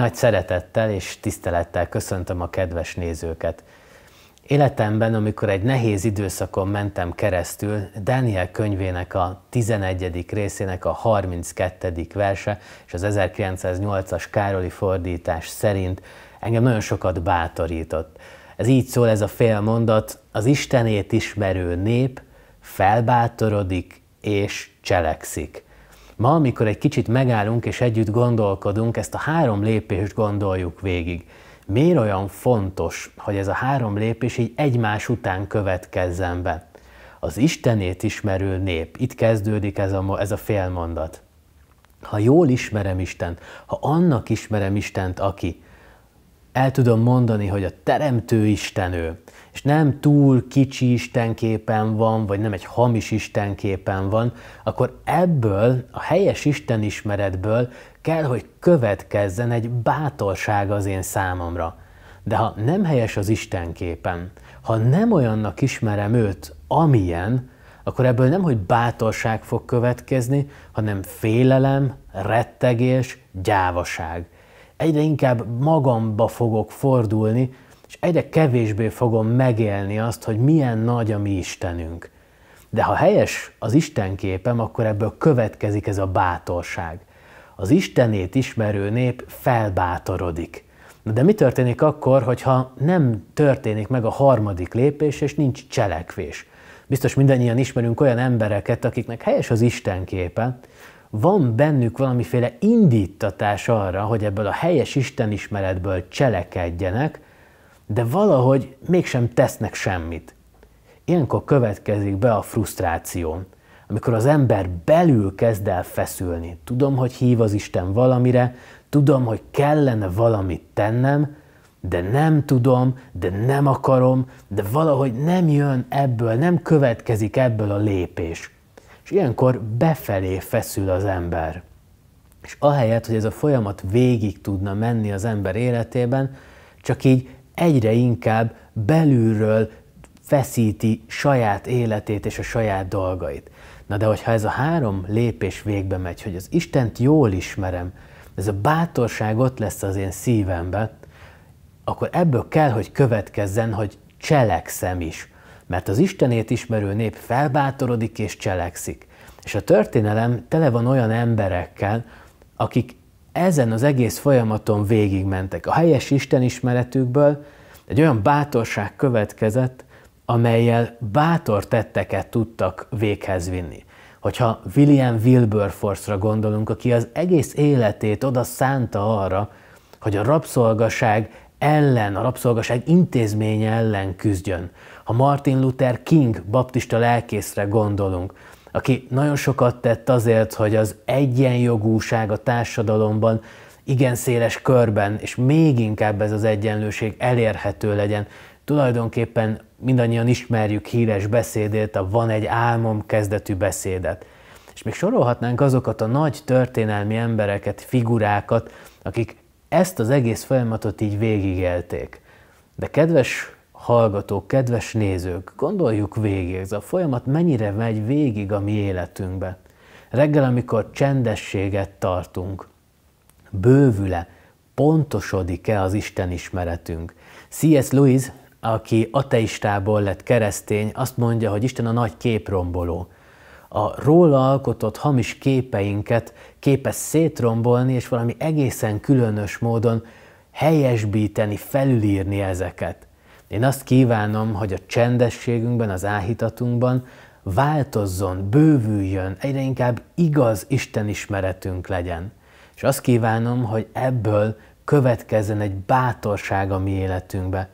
Nagy szeretettel és tisztelettel köszöntöm a kedves nézőket. Életemben, amikor egy nehéz időszakon mentem keresztül, Daniel könyvének a 11. részének a 32. verse és az 1908-as Károli fordítás szerint engem nagyon sokat bátorított. Ez így szól ez a mondat, az Istenét ismerő nép felbátorodik és cselekszik. Ma, amikor egy kicsit megállunk és együtt gondolkodunk, ezt a három lépést gondoljuk végig. Miért olyan fontos, hogy ez a három lépés így egymás után következzen be? Az Istenét ismerő nép, itt kezdődik ez a, ez a félmondat. Ha jól ismerem Istent, ha annak ismerem Istent, aki, el tudom mondani, hogy a Teremtő Isten ő, és nem túl kicsi istenképen van, vagy nem egy hamis istenképen van, akkor ebből, a helyes istenismeretből kell, hogy következzen egy bátorság az én számomra. De ha nem helyes az istenképen, ha nem olyannak ismerem őt, amilyen, akkor ebből nem, hogy bátorság fog következni, hanem félelem, rettegés, gyávaság egyre inkább magamba fogok fordulni, és egyre kevésbé fogom megélni azt, hogy milyen nagy a mi Istenünk. De ha helyes az Isten képem, akkor ebből következik ez a bátorság. Az Istenét ismerő nép felbátorodik. Na de mi történik akkor, hogyha nem történik meg a harmadik lépés, és nincs cselekvés? Biztos mindannyian ismerünk olyan embereket, akiknek helyes az Isten képe, van bennük valamiféle indítatás arra, hogy ebből a helyes istenismeretből cselekedjenek, de valahogy mégsem tesznek semmit. Ilyenkor következik be a frusztráció, amikor az ember belül kezd el feszülni. Tudom, hogy hív az Isten valamire, tudom, hogy kellene valamit tennem, de nem tudom, de nem akarom, de valahogy nem jön ebből, nem következik ebből a lépés. És ilyenkor befelé feszül az ember. És ahelyett, hogy ez a folyamat végig tudna menni az ember életében, csak így egyre inkább belülről feszíti saját életét és a saját dolgait. Na de hogyha ez a három lépés végbe megy, hogy az Istent jól ismerem, ez a bátorság ott lesz az én szívemben, akkor ebből kell, hogy következzen, hogy cselekszem is mert az Istenét ismerő nép felbátorodik és cselekszik. És a történelem tele van olyan emberekkel, akik ezen az egész folyamaton végigmentek. A helyes Isten ismeretükből egy olyan bátorság következett, amelyel bátor tetteket tudtak véghez vinni. Hogyha William Wilberforce-ra gondolunk, aki az egész életét oda szánta arra, hogy a rabszolgaság ellen, a rabszolgaság intézménye ellen küzdjön. Ha Martin Luther King baptista lelkészre gondolunk, aki nagyon sokat tett azért, hogy az egyenjogúság a társadalomban igen széles körben, és még inkább ez az egyenlőség elérhető legyen. Tulajdonképpen mindannyian ismerjük híres beszédét, a Van egy álmom kezdetű beszédet. És még sorolhatnánk azokat a nagy történelmi embereket, figurákat, akik ezt az egész folyamatot így végigelték. De kedves hallgatók, kedves nézők, gondoljuk végig, ez a folyamat mennyire megy végig a mi életünkbe. Reggel, amikor csendességet tartunk, bővüle, pontosodik-e az Isten ismeretünk. C.S. Louis, aki ateistából lett keresztény, azt mondja, hogy Isten a nagy képromboló a róla alkotott hamis képeinket képes szétrombolni, és valami egészen különös módon helyesbíteni, felülírni ezeket. Én azt kívánom, hogy a csendességünkben, az áhítatunkban változzon, bővüljön, egyre inkább igaz istenismeretünk legyen. És azt kívánom, hogy ebből következzen egy bátorság a mi életünkbe.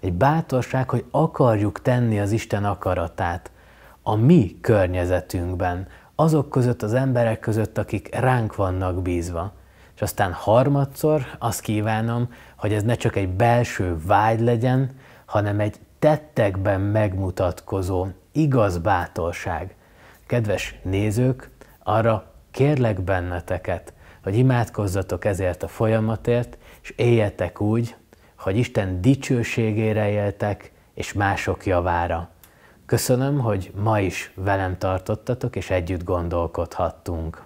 Egy bátorság, hogy akarjuk tenni az Isten akaratát – a mi környezetünkben, azok között, az emberek között, akik ránk vannak bízva. És aztán harmadszor azt kívánom, hogy ez ne csak egy belső vágy legyen, hanem egy tettekben megmutatkozó igaz bátorság. Kedves nézők, arra kérlek benneteket, hogy imádkozzatok ezért a folyamatért, és éljetek úgy, hogy Isten dicsőségére éltek, és mások javára. Köszönöm, hogy ma is velem tartottatok, és együtt gondolkodhattunk.